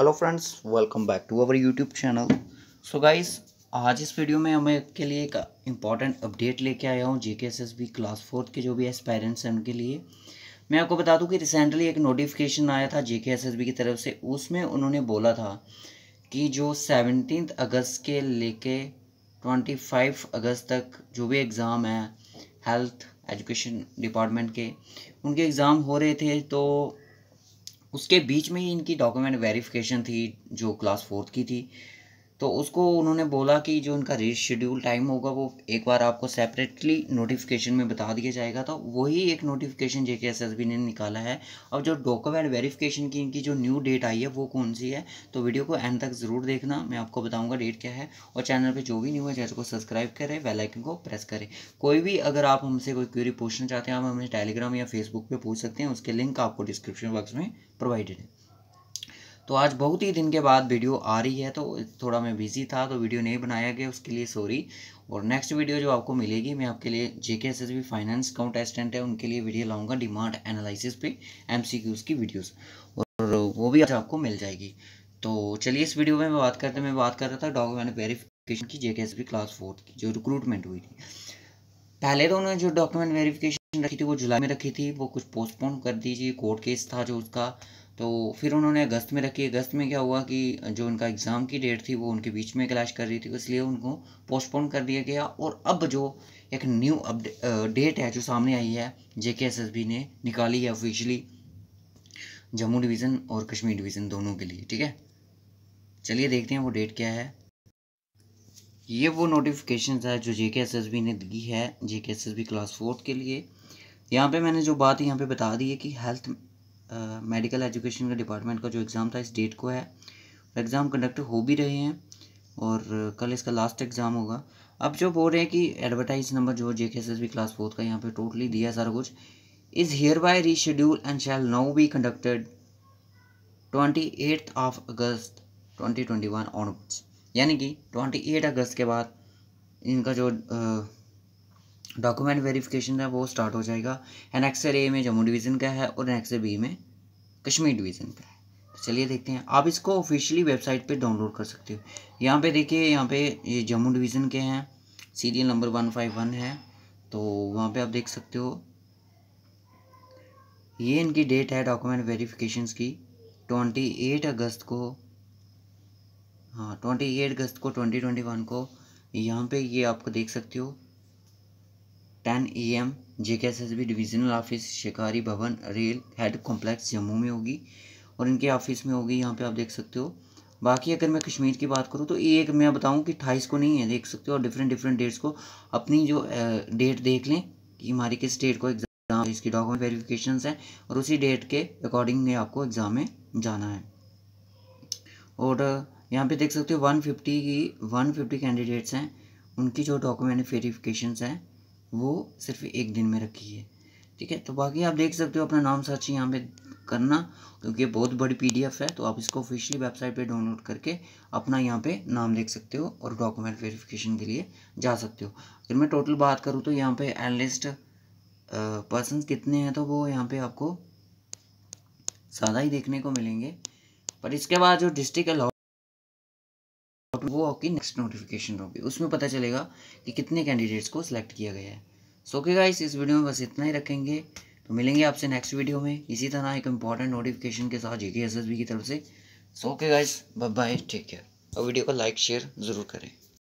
hello friends welcome back to our YouTube channel so guys आज इस video में हमें के लिए एक इम्पॉर्टेंट अपडेट लेके आया हूँ जे के क्लास फोर्थ के जो भी एस्पायरेंट्स हैं उनके लिए मैं आपको बता दूँ कि रिसेंटली एक नोटिफिकेशन आया था जी की तरफ से उसमें उन्होंने बोला था कि जो सेवनटीन अगस्त के लेके ट्वेंटी फाइव अगस्त तक जो भी एग्ज़ाम है हेल्थ एजुकेशन डिपार्टमेंट के उनके एग्ज़ाम हो रहे थे तो उसके बीच में ही इनकी डॉक्यूमेंट वेरिफिकेशन थी जो क्लास फोर्थ की थी तो उसको उन्होंने बोला कि जो उनका शेड्यूल टाइम होगा वो एक बार आपको सेपरेटली नोटिफिकेशन में बता दिया जाएगा तो वही एक नोटिफिकेशन जे ने निकाला है और जो डॉक्यूमेंट वेरिफिकेशन की इनकी जो न्यू डेट आई है वो कौन सी है तो वीडियो को एंड तक ज़रूर देखना मैं आपको बताऊँगा डेट क्या है और चैनल पर जो भी न्यू है चैनल को सब्सक्राइब करें वेलाइकन को प्रेस करें कोई भी अगर आप हमसे कोई क्वेरी पूछना चाहते हैं आप हमें टेलीग्राम या फेसबुक पर पूछ सकते हैं उसके लिंक आपको डिस्क्रिप्शन बॉक्स में प्रोवाइडेड है तो आज बहुत ही दिन के बाद वीडियो आ रही है तो थोड़ा मैं बिजी था तो वीडियो नहीं बनाया गया उसके लिए सॉरी और नेक्स्ट वीडियो जो आपको मिलेगी मैं आपके लिए J K S S B finance contestant है उनके लिए वीडियो लाऊंगा डिमांड एनालिसिस पे एम सी की वीडियोस और वो भी आज आपको मिल जाएगी तो चलिए इस वीडियो में मैं बात करते मैं बात कर रहा था डॉक्यूमेंट वेरिफिकेशन की J S B class fourth की जो रिक्रूटमेंट हुई थी पहले तो उन्होंने जो डॉक्यूमेंट वेरिफिकेशन रखी थी वो जुलाई में रखी थी वो कुछ पोस्टपोन कर दीजिए कोर्ट केस था जो उसका तो फिर उन्होंने अगस्त में रखी अगस्त में क्या हुआ कि जो उनका एग्ज़ाम की डेट थी वो उनके बीच में क्लैश कर रही थी इसलिए उनको पोस्टपोन कर दिया गया और अब जो एक न्यू अपडेट है जो सामने आई है J K S S B ने निकाली है ऑफिशियली जम्मू डिवीज़न और कश्मीर डिवीज़न दोनों के लिए ठीक है चलिए देखते हैं वो डेट क्या है ये वो नोटिफिकेशन है जो J K S S B ने दी है J K S S B class fourth के लिए यहाँ पे मैंने जो बात यहाँ पे बता दी है कि हेल्थ मेडिकल एजुकेशन का डिपार्टमेंट का जो एग्ज़ाम था इस डेट को है एग्ज़ाम कंडक्ट हो भी रहे हैं और कल इसका लास्ट एग्ज़ाम होगा अब जो बोल रहे हैं कि एडवर्टाइज नंबर जो J K S S B class fourth का यहाँ पे टोटली दिया सारा कुछ is hereby reschedule and shall now be conducted twenty eight of August twenty twenty one onwards यानी कि ट्वेंटी एट अगस्त के बाद इनका जो आ, डॉक्यूमेंट वेरिफिकेशन है वो स्टार्ट हो जाएगा एन एक्सर ए में जम्मू डिवीज़न का है और एन एक्सर बी में कश्मीर डिवीज़न का है तो चलिए देखते हैं आप इसको ऑफिशियली वेबसाइट पे डाउनलोड कर सकते हो यहाँ पे देखिए यहाँ पे ये जम्मू डिवीज़न के हैं serial number one five one है तो वहाँ पे आप देख सकते हो ये इनकी डेट है डॉक्यूमेंट वेरीफिकेशन की ट्वेंटी एट अगस्त को हाँ ट्वेंटी एट अगस्त को ट्वेंटी ट्वेंटी वन को यहाँ पर ये आपको देख सकते हो टेन ए M J K S S B divisional office शिकारी भवन रेल हेड कॉम्प्लेक्स जम्मू में होगी और इनके ऑफिस में होगी यहाँ पे आप देख सकते हो बाकी अगर मैं कश्मीर की बात करूँ तो ये एक मैं बताऊँ कि अट्ठाईस को नहीं है देख सकते हो और डिफरेंट डिफरेंट डेट्स को अपनी जो डेट देख लें कि हमारी किस डेट को एग्ज़ाम इसकी डॉक्यूमेंट वेरिफिकेशन है और उसी डेट के अकॉर्डिंग में आपको एग्ज़ाम में जाना है और यहाँ पे देख सकते हो 150 की 150 कैंडिडेट्स हैं उनकी जो डॉक्यूमेंट वेरीफिकेशन हैं वो सिर्फ एक दिन में रखी है ठीक है तो बाकी आप देख सकते हो अपना नाम सर्च यहाँ पे करना क्योंकि ये बहुत बड़ी पीडीएफ है तो आप इसको ऑफिशियली वेबसाइट पे डाउनलोड करके अपना यहाँ पे नाम देख सकते हो और डॉक्यूमेंट वेरिफिकेशन के लिए जा सकते हो अगर मैं टोटल बात करूँ तो यहाँ पे एनलिस्ट पर्सन कितने हैं तो वो यहाँ पे आपको ज़्यादा ही देखने को मिलेंगे पर इसके बाद जो डिस्ट्रिक्ट अलाउ अपने वो आपकी नेक्स्ट नोटिफिकेशन होगी उसमें पता चलेगा कि कितने कैंडिडेट्स को सिलेक्ट किया गया है सो ओके गाइस इस वीडियो में बस इतना ही रखेंगे तो मिलेंगे आपसे नेक्स्ट वीडियो में इसी तरह एक इंपॉर्टेंट नोटिफिकेशन के साथ जी के एस एस बी की तरफ से so okay guys bye bye take care और वीडियो को लाइक शेयर ज़रूर करें